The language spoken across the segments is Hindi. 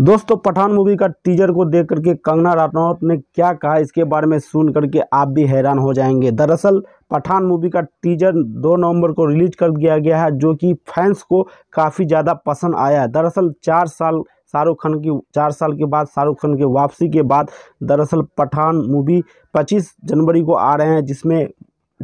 दोस्तों पठान मूवी का टीजर को देख करके कंगना रानौत ने क्या कहा इसके बारे में सुन करके आप भी हैरान हो जाएंगे दरअसल पठान मूवी का टीजर 2 नवंबर को रिलीज कर दिया गया है जो कि फैंस को काफ़ी ज़्यादा पसंद आया है दरअसल चार साल शाहरुख खान की चार साल के बाद शाहरुख खान के वापसी के बाद दरअसल पठान मूवी पच्चीस जनवरी को आ रहे हैं जिसमें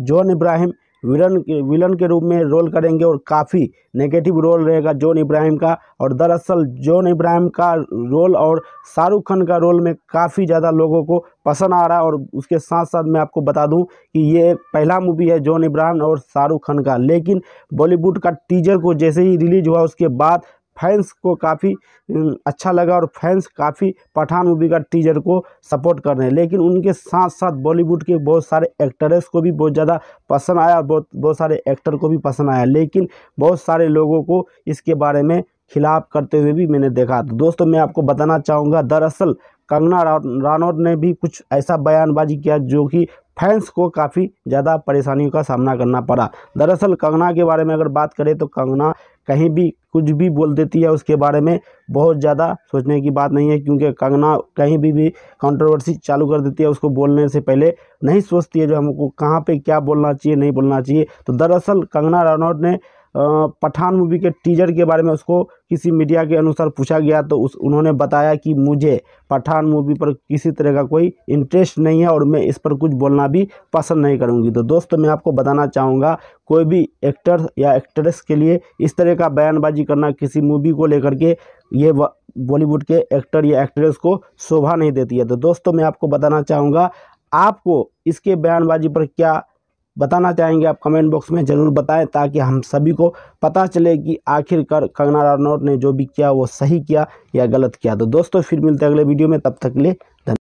जॉन इब्राहिम विलन के विलन के रूप में रोल करेंगे और काफ़ी नेगेटिव रोल रहेगा जॉन इब्राहिम का और दरअसल जॉन इब्राहिम का रोल और शाहरुख खान का रोल में काफ़ी ज़्यादा लोगों को पसंद आ रहा है और उसके साथ साथ मैं आपको बता दूं कि ये एक पहला मूवी है जॉन इब्राहिम और शाहरुख खान का लेकिन बॉलीवुड का टीजर को जैसे ही रिलीज हुआ उसके बाद फैंस को काफ़ी अच्छा लगा और फैंस काफ़ी पठान मूवी का टीजर को सपोर्ट कर रहे हैं लेकिन उनके साथ साथ बॉलीवुड के बहुत सारे एक्टरेस को भी बहुत ज़्यादा पसंद आया और बहुत बहुत सारे एक्टर को भी पसंद आया लेकिन बहुत सारे लोगों को इसके बारे में खिलाफ करते हुए भी मैंने देखा तो दोस्तों मैं आपको बताना चाहूँगा दरअसल कंगना रानौर ने भी कुछ ऐसा बयानबाजी किया जो कि फैंस को काफ़ी ज़्यादा परेशानियों का सामना करना पड़ा दरअसल कंगना के बारे में अगर बात करें तो कंगना कहीं भी कुछ भी बोल देती है उसके बारे में बहुत ज़्यादा सोचने की बात नहीं है क्योंकि कंगना कहीं भी भी कंट्रोवर्सी चालू कर देती है उसको बोलने से पहले नहीं सोचती है जो हमको कहाँ पे क्या बोलना चाहिए नहीं बोलना चाहिए तो दरअसल कंगना रनौत ने पठान मूवी के टीजर के बारे में उसको किसी मीडिया के अनुसार पूछा गया तो उस उन्होंने बताया कि मुझे पठान मूवी पर किसी तरह का कोई इंटरेस्ट नहीं है और मैं इस पर कुछ बोलना भी पसंद नहीं करूंगी तो दोस्तों मैं आपको बताना चाहूँगा कोई भी एक्टर या एक्ट्रेस के लिए इस तरह का बयानबाजी करना किसी मूवी को लेकर के ये बॉलीवुड के एक्टर या एक्ट्रेस को शोभा नहीं देती है तो दोस्तों मैं आपको बताना चाहूँगा आपको इसके बयानबाजी पर क्या बताना चाहेंगे आप कमेंट बॉक्स में ज़रूर बताएं ताकि हम सभी को पता चले कि आखिरकार कंगना रनौत ने जो भी किया वो सही किया या गलत किया तो दोस्तों फिर मिलते हैं अगले वीडियो में तब तक के लिए